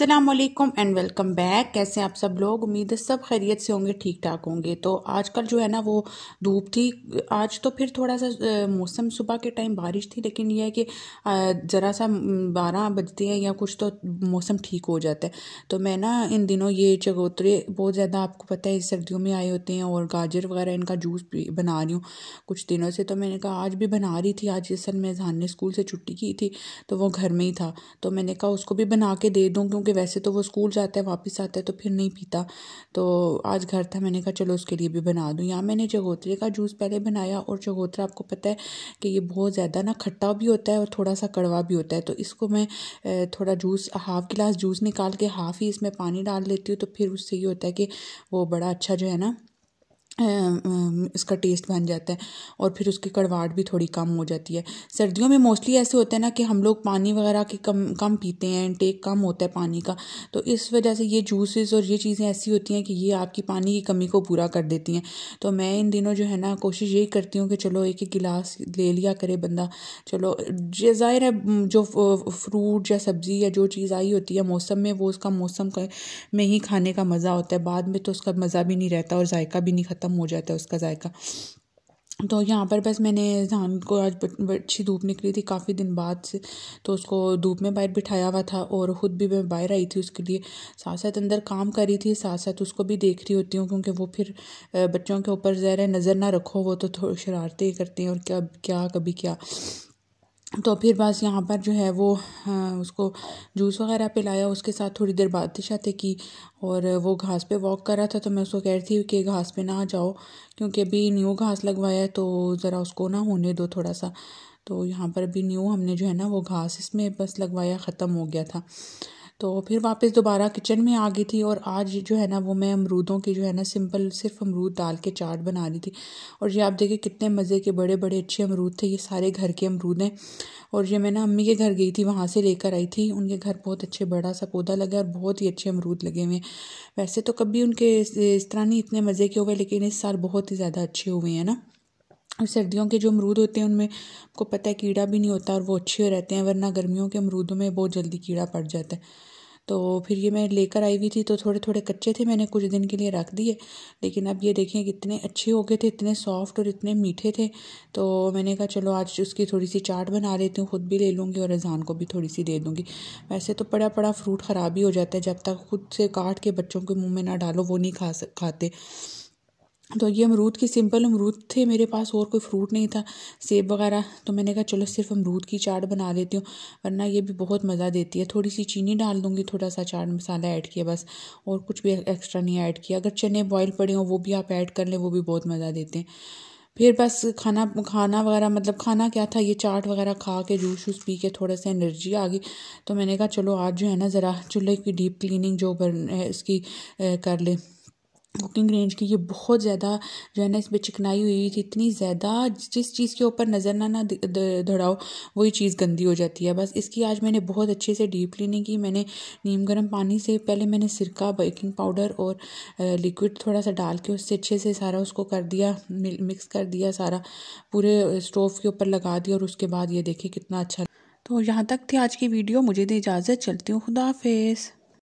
Aslam and welcome back कैसे आप सब लोग उम्मीद है सब खैरियत से होंगे ठीक ठाक होंगे तो आजकल जो है ना वो धूप थी आज तो फिर थोड़ा सा मौसम सुबह के टाइम बारिश थी लेकिन यह है कि ज़रा सा बारह बजते हैं या कुछ तो मौसम ठीक हो जाता है तो मैं ना इन दिनों ये चगोतरे बहुत ज़्यादा आपको पता है सर्दियों में आए होते हैं और गाजर वगैरह इनका जूस बना रही हूँ कुछ दिनों से तो मैंने कहा आज भी बना रही थी आज असल मैं जहान ने स्कूल से छुट्टी की थी तो वो घर में ही था तो मैंने कहा उसको भी बना के दे दूँ क्योंकि क्योंकि वैसे तो वो स्कूल जाता है वापस आता है तो फिर नहीं पीता तो आज घर था मैंने कहा चलो उसके लिए भी बना दूँ यहाँ मैंने चगोतरे का जूस पहले बनाया और चगोतरा आपको पता है कि ये बहुत ज़्यादा ना खट्टा भी होता है और थोड़ा सा कड़वा भी होता है तो इसको मैं थोड़ा जूस हाफ़ गिलास जूस निकाल के हाफ़ ही इसमें पानी डाल लेती हूँ तो फिर उससे ये होता है कि वो बड़ा अच्छा जो है ना इसका टेस्ट बन जाता है और फिर उसकी कड़वाहट भी थोड़ी कम हो जाती है सर्दियों में मोस्टली ऐसे होता है ना कि हम लोग पानी वगैरह के कम कम पीते हैं इनटेक कम होता है पानी का तो इस वजह से ये जूसेस और ये चीज़ें ऐसी होती हैं कि ये आपकी पानी की कमी को पूरा कर देती हैं तो मैं इन दिनों जो है ना कोशिश यही करती हूँ कि चलो एक एक गिलास ले लिया करे बंदा चलो ज़ाहिर है जो फ्रूट या सब्ज़ी या जो चीज़ आई होती है मौसम में वो उसका मौसम में ही खाने का मज़ा होता है बाद में तो उसका मज़ा भी नहीं रहता और जायका भी नहीं ख़त्म कम हो जाता है उसका जायका तो यहाँ पर बस मैंने धान को आज अच्छी धूप निकली थी काफ़ी दिन बाद से तो उसको धूप में बाहर बिठाया हुआ था और ख़ुद भी मैं बाहर आई थी उसके लिए साथ साथ अंदर काम कर रही थी साथ साथ उसको भी देख रही होती हूँ क्योंकि वो फिर बच्चों के ऊपर ज़रा नज़र ना रखो वो तो थोड़ी शरारतें करते हैं और क्या क्या कभी क्या तो फिर बस यहाँ पर जो है वो हाँ, उसको जूस वगैरह पिलाया उसके साथ थोड़ी देर बातें थे की और वो घास पे वॉक कर रहा था तो मैं उसको कह रही थी कि घास पे ना जाओ क्योंकि अभी न्यू घास लगवाया है तो ज़रा उसको ना होने दो थोड़ा सा तो यहाँ पर अभी न्यू हमने जो है ना वो घास इसमें बस लगवाया ख़त्म हो गया था तो फिर वापस दोबारा किचन में आ गई थी और आज जो है ना वो मैं अमरूदों की जो है ना सिंपल सिर्फ अमरूद डाल के चाट बना रही थी और ये आप देखिए कितने मज़े के बड़े बड़े अच्छे अमरूद थे ये सारे घर के अमरूद हैं और ये मैं ना अम्मी के घर गई थी वहाँ से लेकर आई थी उनके घर बहुत अच्छे बड़ा सा पौधा लगा और बहुत ही अच्छे अमरूद लगे हुए हैं वैसे तो कभी उनके इस तरह नहीं इतने मज़े के हुए लेकिन इस साल बहुत ही ज़्यादा अच्छे हुए हैं ना और सर्दियों के जो अमरूद होते हैं उनमें आपको पता है कीड़ा भी नहीं होता और वो अच्छे रहते हैं वरना गर्मियों के अमरूदों में बहुत जल्दी कीड़ा पड़ जाता है तो फिर ये मैं लेकर आई हुई थी तो थोड़े थोड़े कच्चे थे मैंने कुछ दिन के लिए रख दिए लेकिन अब ये देखें कितने अच्छे हो गए थे इतने सॉफ्ट और इतने मीठे थे तो मैंने कहा चलो आज उसकी थोड़ी सी चाट बना लेती हूँ ख़ुद भी ले लूँगी और रजान को भी थोड़ी सी दे दूँगी वैसे तो पड़ा पड़ा फ्रूट ख़राब ही हो जाता है जब तक खुद से काट के बच्चों के मुँह में ना डालो वो नहीं खा खाते तो ये अमरूद के सिंपल अमरूद थे मेरे पास और कोई फ्रूट नहीं था सेब वगैरह तो मैंने कहा चलो सिर्फ अमरूद की चाट बना देती हूँ वरना ये भी बहुत मज़ा देती है थोड़ी सी चीनी डाल दूँगी थोड़ा सा चाट मसाला ऐड किया बस और कुछ भी एक्स्ट्रा नहीं ऐड किया अगर चने बॉयल पड़े हों वो भी आप ऐड कर लें वो भी बहुत मज़ा देते हैं फिर बस खाना खाना वगैरह मतलब खाना क्या था ये चाट वगैरह खा के जूस वूस पी के थोड़ा सा एनर्जी आ गई तो मैंने कहा चलो आज जो है ना ज़रा चूल्हे की डीप क्लीनिंग जो बन इसकी कर लें कुकिंग रेंज की ये बहुत ज़्यादा जो है ना इसमें चिकनाई हुई हुई थी इतनी ज़्यादा जिस चीज़ के ऊपर नज़र ना ना धड़ाओ वही चीज़ गंदी हो जाती है बस इसकी आज मैंने बहुत अच्छे से डीप क्लीनिंग की मैंने नीम गर्म पानी से पहले मैंने सिरका बेकिंग पाउडर और लिक्विड थोड़ा सा डाल के उससे अच्छे से सारा उसको कर दिया मिक्स कर दिया सारा पूरे स्टोव के ऊपर लगा दिया और उसके बाद ये देखिए कितना अच्छा तो यहाँ तक थी आज की वीडियो मुझे दी इजाज़त चलती हूँ खुदा